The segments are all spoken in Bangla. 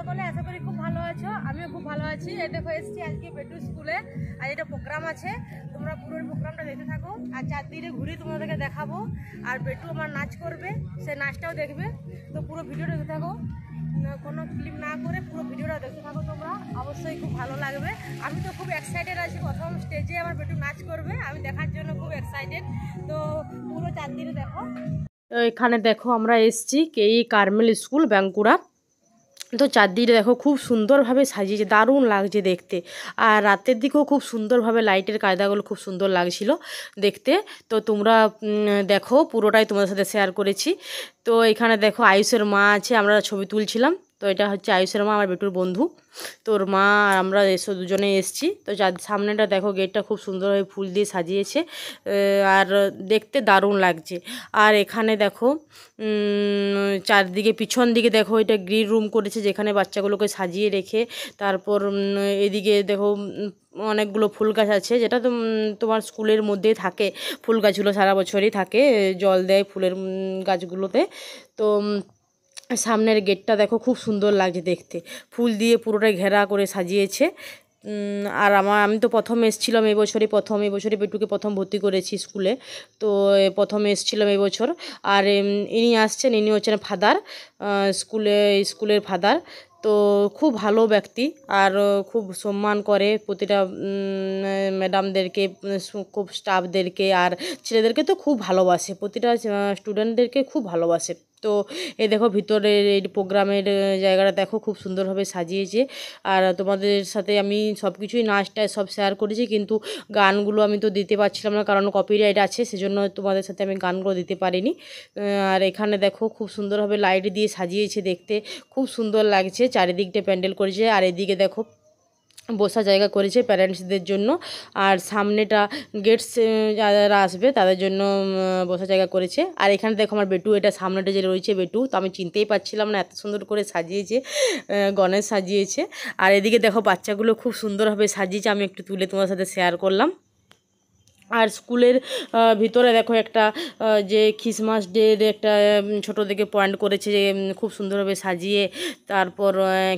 কথা বলে আশা করি খুব ভালো আছো আমিও খুব ভালো আছি এই দেখো এসছি আজকে বেটু স্কুলে আজ এটা প্রোগ্রাম আছে তোমরা পুরো প্রোগ্রামটা দেখতে থাকো আর চারদিকে ঘুরে তোমাদেরকে দেখাবো আর বেটু আমার নাচ করবে সে নাচটাও দেখবে তো পুরো ভিডিওটা দেখতে থাকো কোনো ফিল্ম না করে পুরো ভিডিওটা দেখতে থাকো তোমরা অবশ্যই খুব ভালো লাগবে আমি তো খুব এক্সাইটেড আছি প্রথম স্টেজে আমার বেটু নাচ করবে আমি দেখার জন্য খুব এক্সাইটেড তো পুরো চারদিকে দেখো এখানে দেখো আমরা এসছি কেই কার্মেল স্কুল ব্যাঙ্কুড়া তো চারদিকে দেখো খুব সুন্দরভাবে সাজিয়েছে দারুণ লাগছে দেখতে আর রাতের দিকেও খুব সুন্দরভাবে লাইটের কায়দাগুলো খুব সুন্দর লাগছিল দেখতে তো তোমরা দেখো পুরোটাই তোমাদের সাথে শেয়ার করেছি তো এখানে দেখো আয়ুষের মা আছে আমরা ছবি তুলছিলাম তো এটা হচ্ছে আয়ুষের মা আমার বেটুর বন্ধু তোর মা আর আমরা এসো দুজনে এসছি তো যার সামনেটা দেখো গেটটা খুব সুন্দরভাবে ফুল দিয়ে সাজিয়েছে আর দেখতে দারুণ লাগছে আর এখানে দেখো চারদিকে পিছন দিকে দেখো এটা গ্রিন রুম করেছে যেখানে বাচ্চাগুলোকে সাজিয়ে রেখে তারপর এদিকে দেখো অনেকগুলো ফুল গাছ আছে যেটা তোমার স্কুলের মধ্যেই থাকে ফুল গাছগুলো সারা বছরই থাকে জল দেয় ফুলের গাছগুলোতে তো সামনের গেটটা দেখো খুব সুন্দর লাগছে দেখতে ফুল দিয়ে পুরোটাই ঘেরা করে সাজিয়েছে আর আমার আমি তো প্রথম এসেছিলাম এবছরে প্রথম এবছরে পেটুকে প্রথম ভর্তি করেছি স্কুলে তো প্রথম এসেছিলাম এবছর আর ইনি আসছেন ইনি হচ্ছেন ফাদার স্কুলে স্কুলের ফাদার তো খুব ভালো ব্যক্তি আর খুব সম্মান করে প্রতিটা ম্যাডামদেরকে খুব স্টাফদেরকে আর ছেলেদেরকে তো খুব ভালোবাসে প্রতিটা স্টুডেন্টদেরকে খুব ভালোবাসে তো এই দেখো ভিতরের এই প্রোগ্রামের জায়গাটা দেখো খুব সুন্দরভাবে সাজিয়েছে আর তোমাদের সাথে আমি সব কিছুই নাচটা সব শেয়ার করেছি কিন্তু গানগুলো আমি তো দিতে পারছিলাম না কারণ কপিরাইট আছে সেজন্য তোমাদের সাথে আমি গানগুলো দিতে পারিনি আর এখানে দেখো খুব সুন্দরভাবে লাইট দিয়ে সাজিয়েছে দেখতে খুব সুন্দর লাগছে চারিদিকটা প্যান্ডেল করেছে আর এদিকে দেখো বসা জায়গা করেছে প্যারেন্টসদের জন্য আর সামনেটা গেটস যারা আসবে তাদের জন্য বসা জায়গা করেছে আর এখানে দেখো আমার বেটু এটা সামনেটা যে রয়েছে বেটু তো আমি চিনতেই পারছিলাম না এত সুন্দর করে সাজিয়েছে গণেশ সাজিয়েছে আর এদিকে দেখো বাচ্চাগুলো খুব সুন্দরভাবে সাজিয়েছে আমি একটু তুলে তোমার সাথে শেয়ার করলাম আর স্কুলের ভিতরে দেখো একটা যে খ্রিসমাস ডের একটা ছোটো থেকে পয়েন্ট করেছে যে খুব সুন্দরভাবে সাজিয়ে তারপর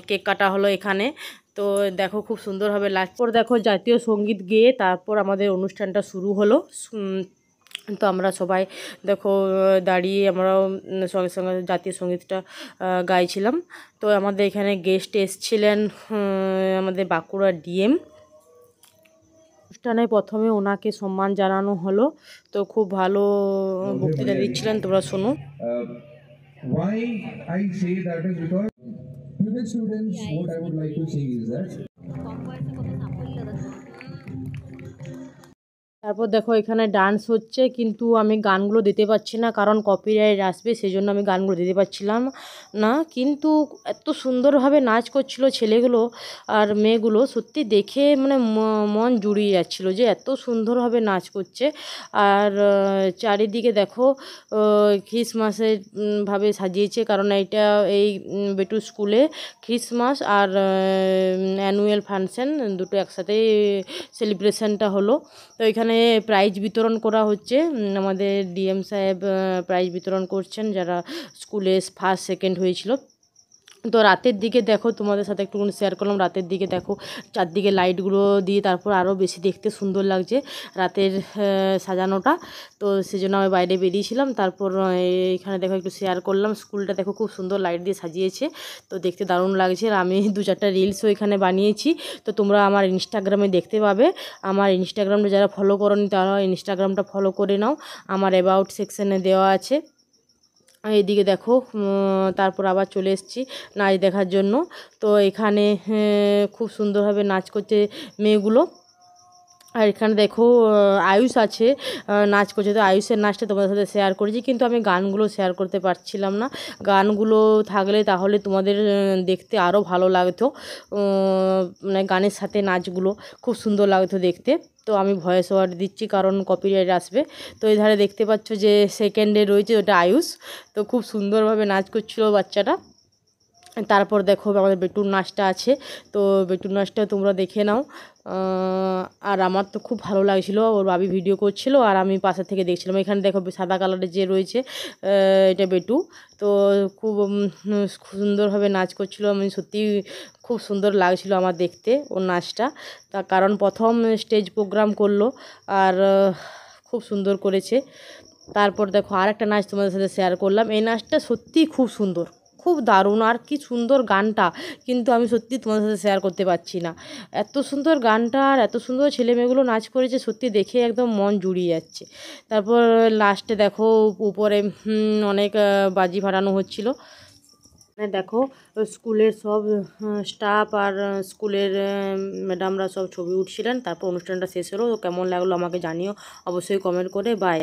কেক কাটা হলো এখানে তো দেখো খুব সুন্দরভাবে পর দেখো জাতীয় সঙ্গীত গেয়ে তারপর আমাদের অনুষ্ঠানটা শুরু হলো তো আমরা সবাই দেখো দাঁড়িয়ে আমরা সঙ্গে সঙ্গে জাতীয় সঙ্গীতটা গাইছিলাম তো আমাদের এখানে গেস্ট এসছিলেন আমাদের বাঁকুড়া ডিএম অনুষ্ঠানে প্রথমে ওনাকে সম্মান জানানো হলো তো খুব ভালো বক্তৃতা দিচ্ছিলেন তোমরা শোনো village students, what I would like to say is that তারপর দেখো এখানে ডান্স হচ্ছে কিন্তু আমি গানগুলো দিতে পারছি না কারণ কপিরাইট আসবে সেই জন্য আমি গানগুলো দিতে পারছিলাম না কিন্তু এত সুন্দরভাবে নাচ করছিল ছেলেগুলো আর মেয়েগুলো সত্যি দেখে মানে মন জুড়িয়ে যাচ্ছিল যে এত সুন্দরভাবে নাচ করছে আর চারিদিকে দেখো খ্রিসমাসের ভাবে সাজিয়েছে কারণ এইটা এই বেটু স্কুলে খ্রিসমাস আর অ্যানুয়াল ফাংশন দুটো একসাথে সেলিব্রেশনটা হলো তো এখানে এখানে প্রাইজ বিতরণ করা হচ্ছে আমাদের ডিএম সাহেব প্রাইজ বিতরণ করছেন যারা স্কুলে ফার্স্ট সেকেন্ড হয়েছিল তো রাতের দিকে দেখো তোমাদের সাথে একটুখানি শেয়ার করলাম রাতের দিকে দেখো চারদিকে লাইটগুলো দিয়ে তারপর আরও বেশি দেখতে সুন্দর লাগছে রাতের সাজানোটা তো সেজন্য আমি বাইরে বেরিয়েছিলাম তারপর এখানে দেখো একটু শেয়ার করলাম স্কুলটা দেখো খুব সুন্দর লাইট দিয়ে সাজিয়েছে তো দেখতে দারুণ লাগছে আর আমি দু চারটা রিলসও এখানে বানিয়েছি তো তোমরা আমার ইনস্টাগ্রামে দেখতে পাবে আমার ইনস্টাগ্রামটা যারা ফলো করনি তারা ইনস্টাগ্রামটা ফলো করে নাও আমার অ্যাবাউট সেকশানে দেওয়া আছে এদিকে দেখো তারপর আবার চলে এসেছি নাচ দেখার জন্য তো এখানে হ্যাঁ, খুব সুন্দরভাবে নাচ করছে মেয়েগুলো আর এখানে দেখো আয়ুষ আছে নাচ করছে তো আয়ুষের নাচটা তোমাদের সাথে শেয়ার করেছি কিন্তু আমি গানগুলো শেয়ার করতে পারছিলাম না গানগুলো থাকলে তাহলে তোমাদের দেখতে আরও ভালো লাগতো মানে গানের সাথে নাচগুলো খুব সুন্দর লাগতো দেখতে তো আমি ভয়েস ওয়ার্ড দিচ্ছি কারণ কপিরাইট আসবে তো এই ধারে দেখতে পাচ্ছ যে সেকেন্ডে রয়েছে ওটা আয়ুষ তো খুব সুন্দরভাবে নাচ করছিল বাচ্চাটা তারপর দেখো আমাদের বেটুর নাচটা আছে তো বেটুর নাচটা তোমরা দেখে নাও আর আমার তো খুব ভালো লাগছিল ওর বাবি ভিডিও করছিল আর আমি পাশে থেকে দেখছিলাম এখানে দেখো সাদা কালারের যে রয়েছে এটা বেটু তো খুব সুন্দরভাবে নাচ করছিল আমি সত্যি খুব সুন্দর লাগছিল আমার দেখতে ওর নাচটা তা কারণ প্রথম স্টেজ প্রোগ্রাম করলো আর খুব সুন্দর করেছে তারপর দেখো আর একটা নাচ তোমাদের সাথে শেয়ার করলাম এই নাচটা সত্যিই খুব সুন্দর খুব দারুণ আর কি সুন্দর গানটা কিন্তু আমি সত্যি তোমাদের সাথে শেয়ার করতে পারছি না এত সুন্দর গানটা আর এত সুন্দর ছেলেমেয়েগুলো নাচ করেছে সত্যি দেখে একদম মন জুড়িয়ে যাচ্ছে তারপর লাস্টে দেখো উপরে অনেক বাজি ফাটানো হচ্ছিল মানে দেখো স্কুলের সব স্টাফ আর স্কুলের ম্যাডামরা সব ছবি উঠছিলেন তারপর অনুষ্ঠানটা শেষ হলো কেমন লাগলো আমাকে জানিও অবশ্যই কমেন্ট করে বাই